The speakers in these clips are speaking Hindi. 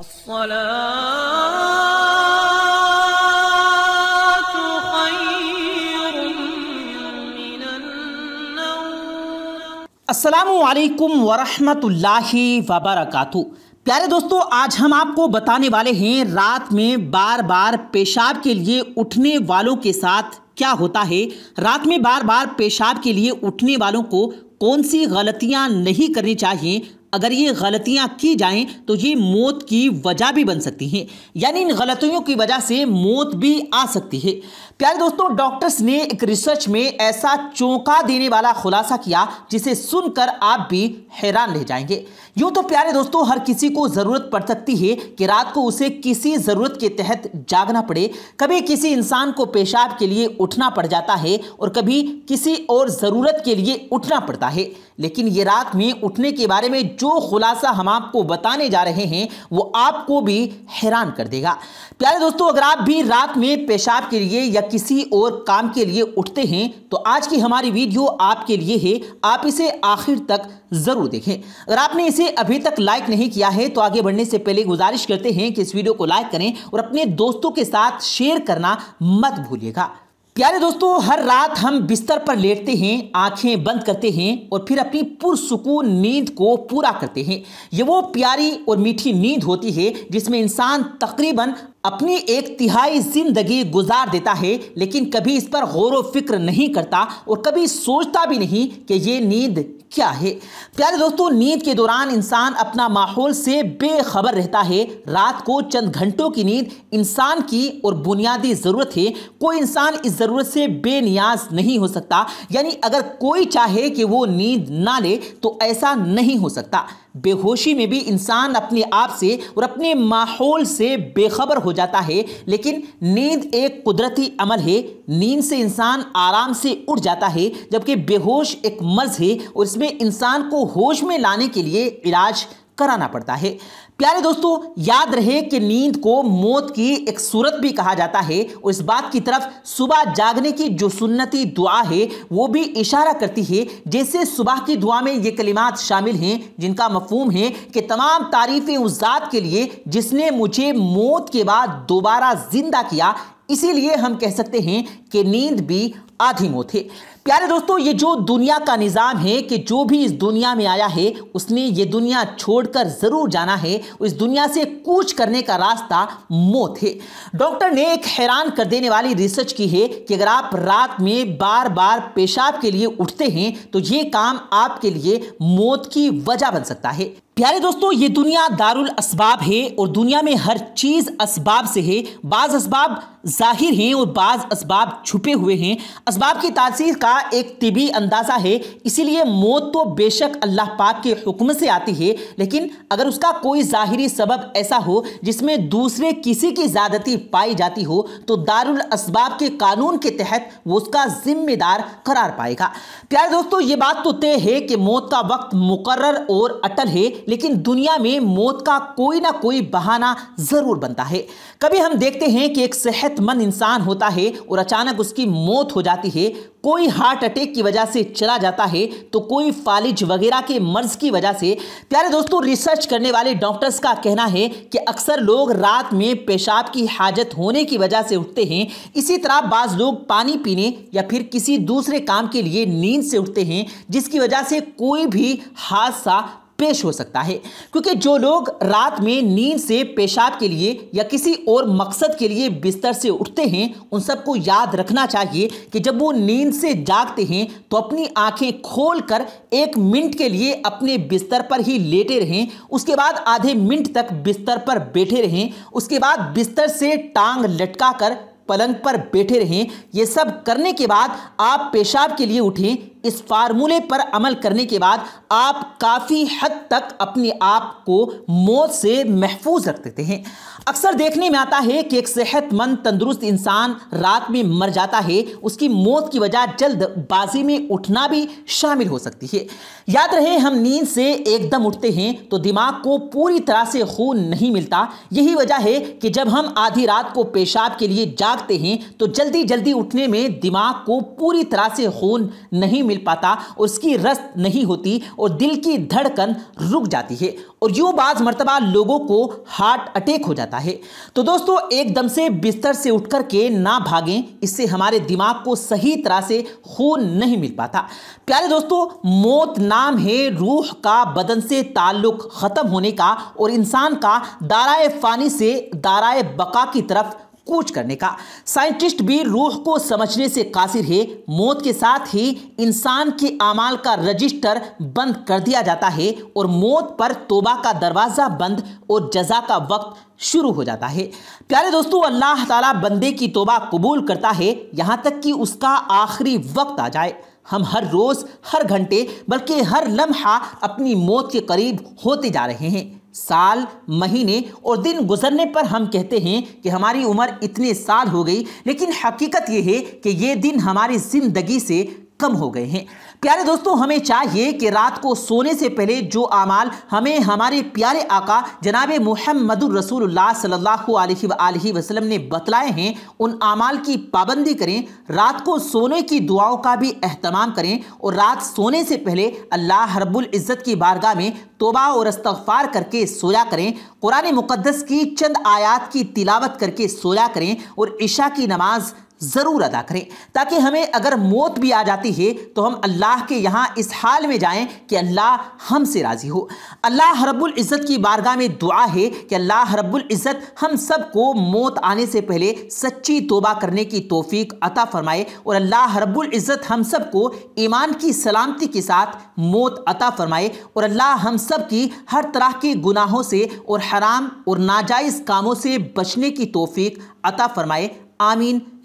असलकम خير वबरक प्यारे दोस्तों आज हम आपको बताने वाले हैं रात में बार बार पेशाब के लिए उठने वालों के साथ क्या होता है रात में बार बार पेशाब के लिए उठने वालों को कौन सी गलतियां नहीं करनी चाहिए अगर ये गलतियां की जाएं तो ये मौत की वजह भी बन सकती हैं यानी इन गलतियों की वजह से मौत भी आ सकती है प्यारे दोस्तों डॉक्टर्स ने एक रिसर्च में ऐसा चौंका देने वाला खुलासा किया जिसे सुनकर आप भी हैरान रह जाएंगे यूं तो प्यारे दोस्तों हर किसी को ज़रूरत पड़ सकती है कि रात को उसे किसी ज़रूरत के तहत जागना पड़े कभी किसी इंसान को पेशाब के लिए उठना पड़ जाता है और कभी किसी और ज़रूरत के लिए उठना पड़ता है लेकिन ये रात में उठने के बारे में जो खुलासा हम आपको बताने जा रहे हैं वो आपको भी हैरान कर देगा प्यारे दोस्तों अगर आप भी रात में पेशाब के लिए या किसी और काम के लिए उठते हैं तो आज की हमारी वीडियो आपके लिए है आप इसे आखिर तक ज़रूर देखें अगर आपने इसे अभी तक लाइक नहीं किया है तो आगे बढ़ने से पहले गुजारिश करते हैं कि इस वीडियो को लाइक करें और अपने दोस्तों के साथ शेयर करना मत भूलिएगा प्यारे दोस्तों हर रात हम बिस्तर पर लेटते हैं आंखें बंद करते हैं और फिर अपनी पुरसकून नींद को पूरा करते हैं ये वो प्यारी और मीठी नींद होती है जिसमें इंसान तकरीबन अपनी एक तिहाई ज़िंदगी गुजार देता है लेकिन कभी इस पर गौर व फिक्र नहीं करता और कभी सोचता भी नहीं कि ये नींद क्या है प्यारे दोस्तों नींद के दौरान इंसान अपना माहौल से बेखबर रहता है रात को चंद घंटों की नींद इंसान की और बुनियादी ज़रूरत है कोई इंसान इस ज़रूरत से बेनियाज नहीं हो सकता यानी अगर कोई चाहे कि वो नींद ना ले तो ऐसा नहीं हो सकता बेहोशी में भी इंसान अपने आप से और अपने माहौल से बेखबर हो जाता है लेकिन नींद एक कुदरती अमल है नींद से इंसान आराम से उठ जाता है जबकि बेहोश एक मर्ज है और इसमें इंसान को होश में लाने के लिए इलाज कराना पड़ता है प्यारे दोस्तों याद रहे कि नींद को मौत की एक सूरत भी कहा जाता है और इस बात की तरफ सुबह जागने की जो सुन्नती दुआ है वो भी इशारा करती है जैसे सुबह की दुआ में ये कलिमात शामिल हैं जिनका मफहूम है कि तमाम तारीफ़ें उस ज़ात के लिए जिसने मुझे मौत के बाद दोबारा ज़िंदा किया इसीलिए हम कह सकते हैं कि नींद भी आधी है प्यारे दोस्तों ये जो दुनिया का निज़ाम है कि जो भी इस दुनिया में आया है उसने ये दुनिया छोड़कर ज़रूर जाना है इस दुनिया से कूच करने का रास्ता मौत है डॉक्टर ने एक हैरान कर देने वाली रिसर्च की है कि अगर आप रात में बार बार पेशाब के लिए उठते हैं तो ये काम आपके लिए मौत की वजह बन सकता है प्यारे दोस्तों ये दुनिया दारुल असबाब है और दुनिया में हर चीज़ असबाब से है बाज़ असबाब जाहिर हैं और बाज़ असबाब छुपे हुए हैं इसबाब की तासीर का एक तिबी अंदाज़ा है इसीलिए मौत तो बेशक अल्लाह पाक के हुक्म से आती है लेकिन अगर उसका कोई ज़ाहरी सबब ऐसा हो जिसमें दूसरे किसी की ज़्यादती पाई जाती हो तो दारुल इसबाब के कानून के तहत वो उसका जिम्मेदार करार पाएगा प्यारे दोस्तों ये बात तो तय है कि मौत का वक्त मुकर्र और अटल है लेकिन दुनिया में मौत का कोई ना कोई बहाना ज़रूर बनता है कभी हम देखते हैं कि एक सेहतमंद इंसान होता है और अचानक अचानक उसकी मौत हो जाती है कोई हार्ट अटैक की वजह से चला जाता है तो कोई फालिज वगैरह के मर्ज की वजह से प्यारे दोस्तों रिसर्च करने वाले डॉक्टर्स का कहना है कि अक्सर लोग रात में पेशाब की हाजत होने की वजह से उठते हैं इसी तरह बाज लोग पानी पीने या फिर किसी दूसरे काम के लिए नींद से उठते हैं जिसकी वजह से कोई भी हादसा पेश हो सकता है क्योंकि जो लोग रात में नींद से पेशाब के लिए या किसी और मकसद के लिए बिस्तर से उठते हैं उन सबको याद रखना चाहिए कि जब वो नींद से जागते हैं तो अपनी आंखें खोल कर एक मिनट के लिए अपने बिस्तर पर ही लेटे रहें उसके बाद आधे मिनट तक बिस्तर पर बैठे रहें उसके बाद बिस्तर से टांग लटका कर पलंग पर बैठे रहें ये सब करने के बाद आप पेशाब के लिए उठें इस फार्मूले पर अमल करने के बाद आप काफ़ी हद तक अपने आप को मौत से महफूज रख देते हैं अक्सर देखने में आता है कि एक सेहतमंद तंदुरुस्त इंसान रात में मर जाता है उसकी मौत की वजह जल्दबाजी में उठना भी शामिल हो सकती है याद रहे हम नींद से एकदम उठते हैं तो दिमाग को पूरी तरह से खून नहीं मिलता यही वजह है कि जब हम आधी रात को पेशाब के लिए जाग जागते हैं तो जल्दी जल्दी उठने में दिमाग को पूरी तरह से खून नहीं मिल पाता उसकी रस्त नहीं होती और दिल की धड़कन रुक जाती है और यूँ बाज़ मरतबा लोगों को हार्ट अटैक हो जाता है तो दोस्तों एकदम से बिस्तर से उठ कर के ना भागें इससे हमारे दिमाग को सही तरह से खून नहीं मिल पाता प्यारे दोस्तों मौत नाम है रूह का बदन से ताल्लुक़ ख़त्म होने का और इंसान का दाराए फ़ानी से दाराए बका की तरफ कोच करने का साइंटिस्ट भी रूह को समझने से कासिर है मौत के साथ ही इंसान के अमाल का रजिस्टर बंद कर दिया जाता है और मौत पर तोबा का दरवाज़ा बंद और जजा का वक्त शुरू हो जाता है प्यारे दोस्तों अल्लाह ताला बंदे की तोबा कबूल करता है यहाँ तक कि उसका आखिरी वक्त आ जाए हम हर रोज़ हर घंटे बल्कि हर लम्हा अपनी मौत के करीब होते जा रहे हैं साल महीने और दिन गुजरने पर हम कहते हैं कि हमारी उम्र इतने साल हो गई लेकिन हकीकत यह है कि ये दिन हमारी ज़िंदगी से कम हो गए हैं प्यारे दोस्तों हमें चाहिए कि रात को सोने से पहले जो अमाल हमें हमारे प्यारे आका जनाब मोहम्मद रसूलुल्लाह सल्लल्लाहु अलैहि वसल्लम ने बतलाए हैं उन अमाल की पाबंदी करें रात को सोने की दुआओं का भी अहतमाम करें और रात सोने से पहले अल्लाह हरबुल इज़्ज़त की बारगाह में तोबा और इस्तफ़ार करके सोया करें कुरान मुकदस की चंद आयात की तिलावत करके सोया करें और ईशा की नमाज ज़रूर अदा करें ताकि हमें अगर मौत भी आ जाती है तो हम अल्लाह के यहाँ इस हाल में जाएं कि अल्लाह हमसे राज़ी हो अल्लाह हरबुल इज़्ज़त की बारगाह में दुआ है कि अल्लाह हरबुल इज़्ज़त हम सब को मौत आने से पहले सच्ची तोबा करने की तोफ़ीक अता फ़रमाए और अल्लाह हरबुल इज़्ज़त हम सब को ईमान की सलामती के साथ मौत अता फ़रमाए और अल्लाह हम सब की हर तरह के गुनाहों से और हराम और नाजायज़ कामों से बचने की तोफ़ी अता फ़रमाए आमीन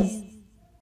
please